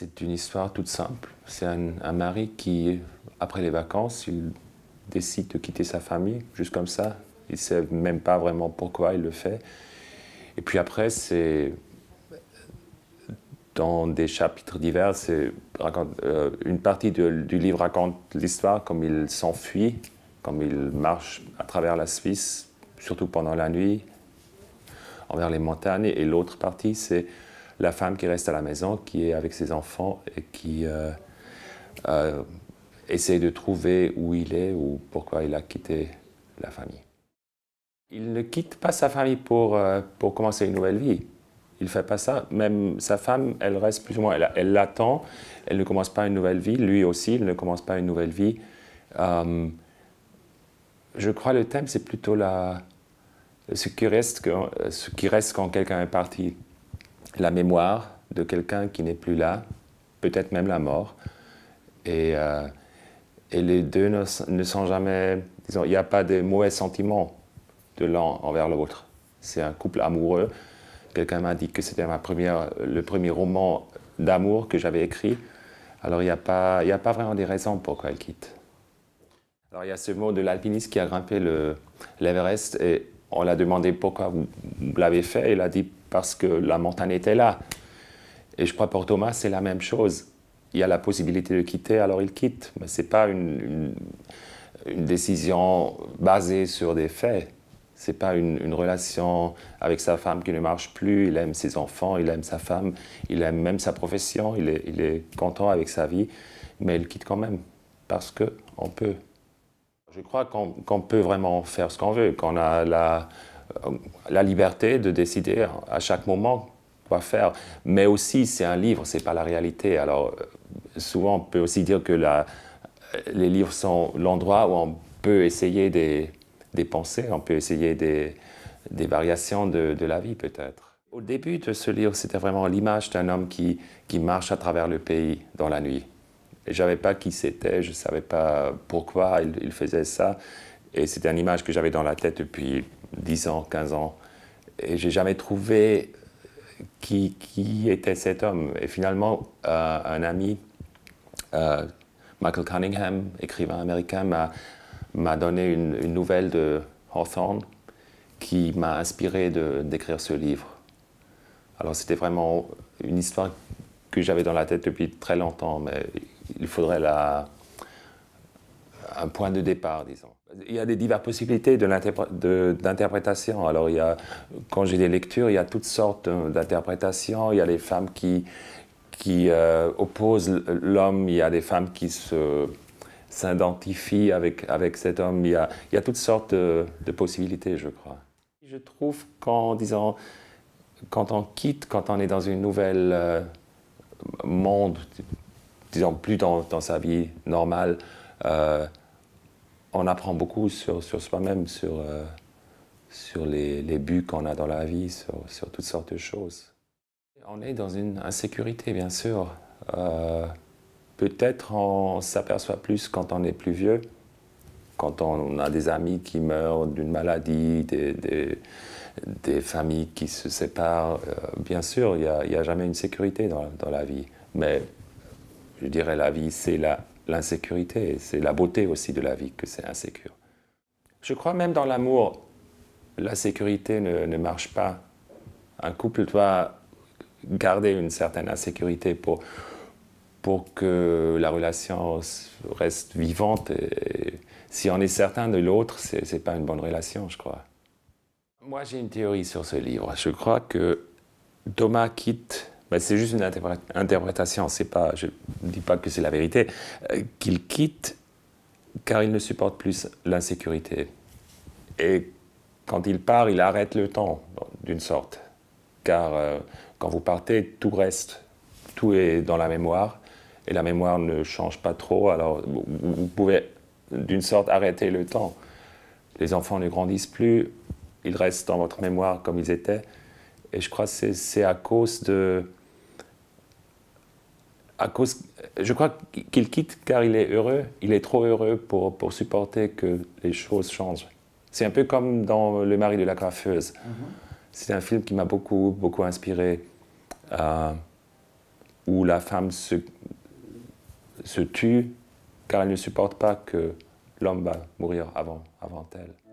C'est une histoire toute simple. C'est un, mari qui, après les vacances, il décide de quitter sa famille, juste comme ça. Il ne sait même pas vraiment pourquoi il le fait. Et puis après, c'est dans des chapitres divers, euh, une partie du livre raconte l'histoire comme il s'enfuit, comme il marche à travers la Suisse, surtout pendant la nuit, envers les montagnes. Et l'autre partie, c'est la femme qui reste à la maison, qui est avec ses enfants et qui euh, euh, essaie de trouver où il est ou pourquoi il a quitté la famille. Il ne quitte pas sa famille pour, euh, commencer une nouvelle vie. Il ne fait pas ça. Même sa femme, elle reste plus ou moins, elle l'attend, elle, ne commence pas une nouvelle vie. Lui aussi, il ne commence pas une nouvelle vie. je crois le thème, c'est plutôt la, ce qui reste quand quelqu'un est parti la mémoire de quelqu'un qui n'est plus là, peut-être même la mort. Et, euh, et les deux ne, ne, sont jamais, disons, il n'y a pas de mauvais sentiments de l'un envers l'autre. C'est un couple amoureux. Quelqu'un m'a dit que c'était ma première, le premier roman d'amour que j'avais écrit. Alors il n'y a, pas, y a pas vraiment des raisons pourquoi elle quitte. Alors il y a ce mot de l'alpiniste qui a grimpé l'Everest et on l'a demandé pourquoi vous, l'avez fait. Il a dit parce que la montagne était là. Et je crois pour Thomas, c'est la même chose. Il y a la possibilité de quitter, alors il quitte. Mais ce n'est pas une, décision basée sur des faits. Ce n'est pas une, relation avec sa femme qui ne marche plus. Il aime ses enfants, il aime sa femme, il aime même sa profession, il est, il est content avec sa vie. Mais il quitte quand même, parce qu'on peut. Je crois qu'on peut vraiment faire ce qu'on veut, qu'on a euh, la, liberté de décider à chaque moment quoi faire. Mais aussi, c'est un livre, ce n'est pas la réalité. Alors, euh, souvent, on peut aussi dire que euh, les livres sont l'endroit où on peut essayer des, pensées, on peut essayer des, variations de, la vie peut-être. Au début de ce livre, c'était vraiment l'image d'un homme qui marche à travers le pays dans la nuit je savais pas qui c'était, je ne savais pas pourquoi il, faisait ça. Et c'était une image que j'avais dans la tête depuis 10 ans, 15 ans. Et j'ai jamais trouvé qui, était cet homme. Et finalement, euh, un ami, euh, Michael Cunningham, écrivain américain, m'a donné une, une, nouvelle de Hawthorne qui m'a inspiré d'écrire ce livre. Alors c'était vraiment une histoire que j'avais dans la tête depuis très longtemps, mais il faudrait un point de départ, disons. Il y a des diverses possibilités d'interprétation. Alors, il y a, quand j'ai des lectures, il y a toutes sortes d'interprétations. Il y a les femmes qui, qui euh, opposent l'homme, il y a des femmes qui s'identifient avec, avec cet homme. Il y a, toutes sortes de, possibilités, je crois. Je trouve qu'en disant, quand on quitte, quand on est dans une nouvelle euh, monde, disons, plus dans, sa vie normale, euh, on apprend beaucoup sur, sur soi-même, sur, euh, sur les, buts qu'on a dans la vie, sur, toutes sortes de choses. On est dans une insécurité, bien sûr. Euh, peut-être on s'aperçoit plus quand on est plus vieux, quand on a des amis qui meurent d'une maladie, des, familles qui se séparent. bien sûr, il n'y a, jamais une sécurité dans, la vie. Mais je dirais, la vie, c'est l'insécurité, c'est la beauté aussi de la vie que c'est insécure. Je crois même dans l'amour, la sécurité ne, ne, marche pas. Un couple doit garder une certaine insécurité pour, pour que la relation reste vivante. Et, si on est certain de l'autre, ce n'est pas une bonne relation, je crois. Moi, j'ai une théorie sur ce livre. Je crois que Thomas quitte c'est juste une interprétation, pas, je ne dis pas que c'est la vérité, euh, qu'il quitte car il ne supporte plus l'insécurité. Et quand il part, il arrête le temps, d'une sorte. Car euh, quand vous partez, tout reste, tout est dans la mémoire, et la mémoire ne change pas trop, alors vous pouvez, d'une sorte, arrêter le temps. Les enfants ne grandissent plus, ils restent dans votre mémoire comme ils étaient. Et je crois que c'est à cause de je crois qu'il quitte car il est heureux, il est trop heureux pour, pour supporter que les choses changent. C'est un peu comme dans Le mari de la graffeuse. Mhm. C'est un film qui m'a beaucoup, beaucoup inspiré, euh, où la femme se, se tue car elle ne supporte pas que l'homme va mourir avant, avant elle.